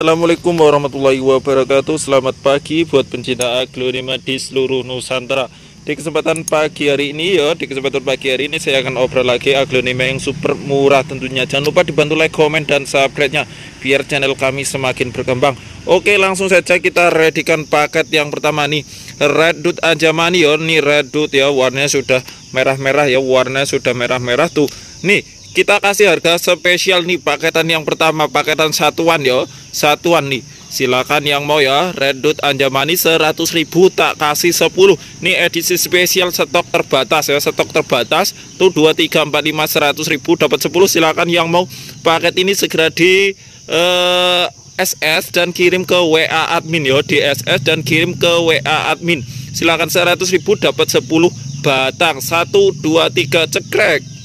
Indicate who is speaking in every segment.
Speaker 1: Assalamualaikum warahmatullahi wabarakatuh Selamat pagi buat pencinta aglonema di seluruh Nusantara Di kesempatan pagi hari ini ya Di kesempatan pagi hari ini saya akan obrol lagi aglonema yang super murah tentunya Jangan lupa dibantu like, komen, dan subscribe-nya Biar channel kami semakin berkembang Oke langsung saja kita redikan paket yang pertama nih Redut Anjamani ya Ini redut ya warnanya sudah merah-merah ya Warnanya sudah merah-merah tuh Nih kita kasih harga spesial nih paketan yang pertama paketan satuan yo satuan nih silakan yang mau ya redut anjamani 100.000 tak kasih 10 nih edisi spesial stok terbatas ya stok terbatas tuh 2 3 4 5 100.000 dapat 10 silakan yang mau paket ini segera di eh, SS dan kirim ke WA admin yo di SS dan kirim ke WA admin silakan 100.000 dapat 10 batang 1 2 3 cekrek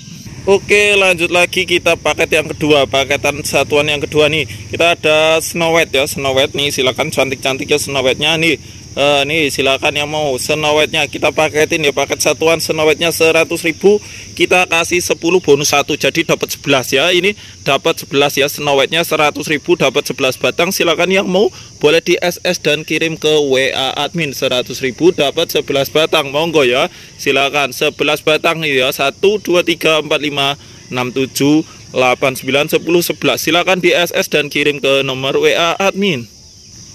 Speaker 1: Oke lanjut lagi kita paket yang kedua Paketan satuan yang kedua nih Kita ada snow white ya Snow white nih silahkan cantik-cantik ya snow white nya nih uh, nih silakan yang mau senawetnya kita paketin ya paket satuan senawetnya 100.000 kita kasih 10 bonus 1 jadi dapat 11 ya ini dapat 11 ya senawetnya 100.000 dapat 11 batang silakan yang mau boleh di SS dan kirim ke WA admin 100.000 dapat 11 batang monggo ya silakan 11 batang nih ya 1 2 3 4 5 6 7 8 9 10 11 silakan di SS dan kirim ke nomor WA admin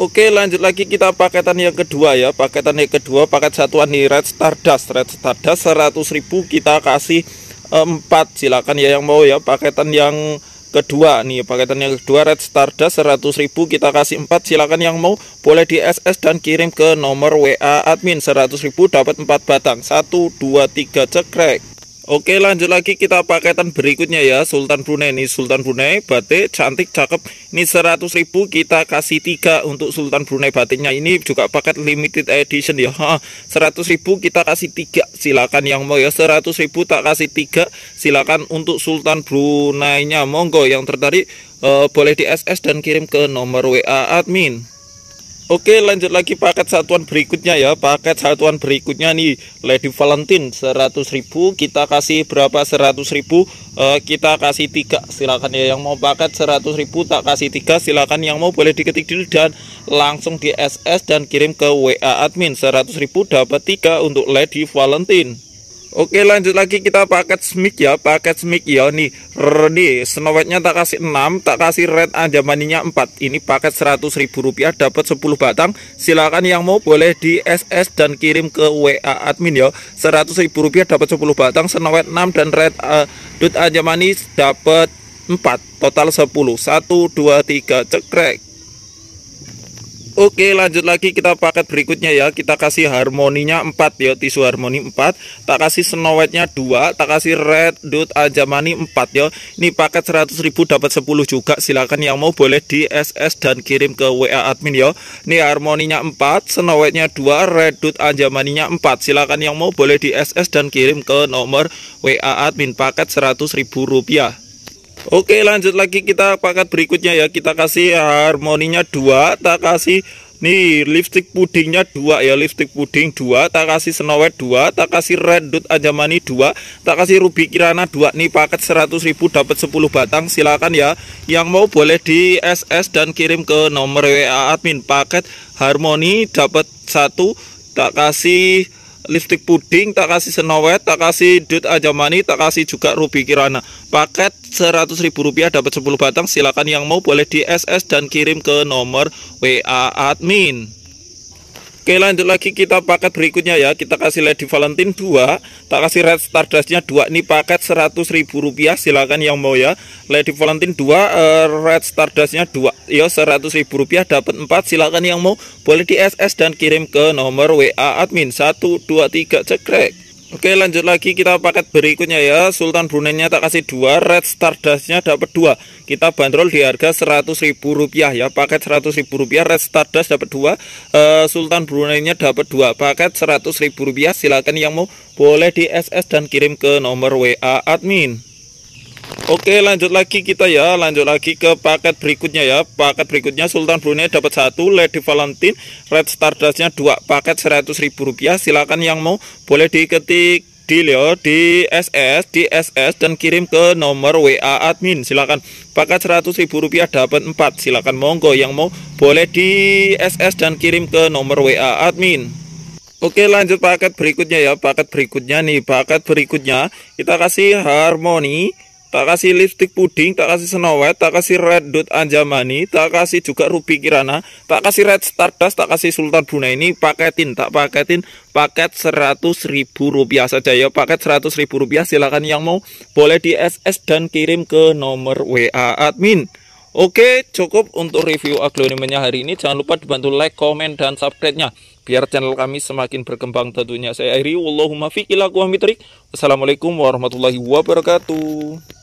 Speaker 1: Oke lanjut lagi kita paketan yang kedua ya Paketan yang kedua paket satuan nih Red Stardust Red Stardust ribu kita kasih eh, empat Silakan ya yang mau ya paketan yang kedua nih paketan yang kedua Red Stardust ribu kita kasih 4 silakan yang mau boleh di SS dan kirim ke nomor WA admin ribu dapat 4 batang 1 2 3 cekrek Oke lanjut lagi kita paketan berikutnya ya Sultan Brunei ini Sultan Brunei batik cantik cakep Ini seratus ribu kita kasih tiga untuk Sultan Brunei batiknya Ini juga paket limited edition ya seratus ribu kita kasih tiga silakan yang mau ya seratus ribu tak kasih tiga silakan untuk Sultan Brunei nya Monggo yang tertarik eh, boleh di SS dan kirim ke nomor WA admin Oke lanjut lagi paket satuan berikutnya ya Paket satuan berikutnya nih Lady Valentine ribu, Kita kasih berapa ribu e, Kita kasih tiga, silakan ya yang mau paket ribu Tak kasih tiga, silakan yang mau boleh diketik dulu Dan langsung di SS dan kirim ke WA admin ribu dapat tiga untuk Lady Valentine Oke lanjut lagi kita paket smic ya Paket smic ya nih Rene Snow White-nya tak kasih 6 Tak kasih red aja maninya 4 Ini paket 100 ribu rupiah Dapat 10 batang Silahkan yang mau boleh di SS Dan kirim ke WA admin ya 100 ribu rupiah dapat 10 batang Snow White 6 dan red uh, eh, Dut aja manis dapat 4 Total 10 1, 2, 3 Cekrek Oke lanjut lagi kita paket berikutnya ya Kita kasih harmoninya 4 ya Tisu harmoni 4 Tak kasih snow white nya 2 Tak kasih red dot ajamani 4 ya Ini paket 100 ribu dapat 10 juga Silahkan yang mau boleh di SS dan kirim ke WA admin ya Ini harmoninya 4 Snow white nya 2 Red dot ajamaninya 4 Silahkan yang mau boleh di SS dan kirim ke nomor WA admin paket 100 ribu rupiah Oke lanjut lagi kita paket berikutnya ya kita kasih harmoninya dua tak kasih nih lipstick pudingnya dua ya lipstick puding dua tak kasih snow white dua tak kasih red dot ajamani dua tak kasih ruby kirana dua nih paket ribu dapat 10 batang silakan ya yang mau boleh di SS dan kirim ke nomor WA admin paket harmoni dapat satu tak kasih lipstick puding tak kasih senowet tak kasih dut ajamani tak kasih juga ruby kirana paket seratus ribu rupiah dapat 10 batang silakan yang mau boleh di SS dan kirim ke nomor WA admin Oke lanjut lagi kita paket berikutnya ya Kita kasih Lady Valentine 2 Tak kasih Red Stardustnya 2 Ini paket 100 ribu rupiah silahkan yang mau ya Lady Valentine 2 uh, eh, Red Stardustnya 2 Yo, 100 ribu rupiah dapat 4 silahkan yang mau Boleh di SS dan kirim ke nomor WA admin 123 cekrek Oke lanjut lagi kita paket berikutnya ya Sultan nya tak kasih dua Red nya dapat dua Kita bandrol di harga ribu rupiah ya Paket ribu rupiah Red Stardust dapat dua uh, Sultan nya dapat dua Paket ribu rupiah silahkan yang mau boleh di SS dan kirim ke nomor WA admin Oke lanjut lagi kita ya Lanjut lagi ke paket berikutnya ya Paket berikutnya Sultan Brunei dapat satu Lady Valentine Red Stardustnya dua paket 100 ribu rupiah Silahkan yang mau boleh diketik di leo di SS di SS dan kirim ke nomor WA admin silakan paket seratus ribu rupiah dapat 4 silakan monggo yang mau boleh di SS dan kirim ke nomor WA admin Oke lanjut paket berikutnya ya paket berikutnya nih paket berikutnya kita kasih harmoni tak kasih lipstick puding, tak kasih Snow White, tak kasih Red Dot Anjamani, tak kasih juga rupi Kirana, tak kasih Red Stardust, tak kasih Sultan Buna ini paketin, tak paketin paket seratus ribu rupiah saja ya paket seratus ribu rupiah silahkan yang mau boleh di SS dan kirim ke nomor WA admin Oke cukup untuk review aglonemennya hari ini jangan lupa dibantu like, komen, dan subscribe-nya biar channel kami semakin berkembang tentunya saya akhiri Wallahumma fikir Wassalamualaikum warahmatullahi wabarakatuh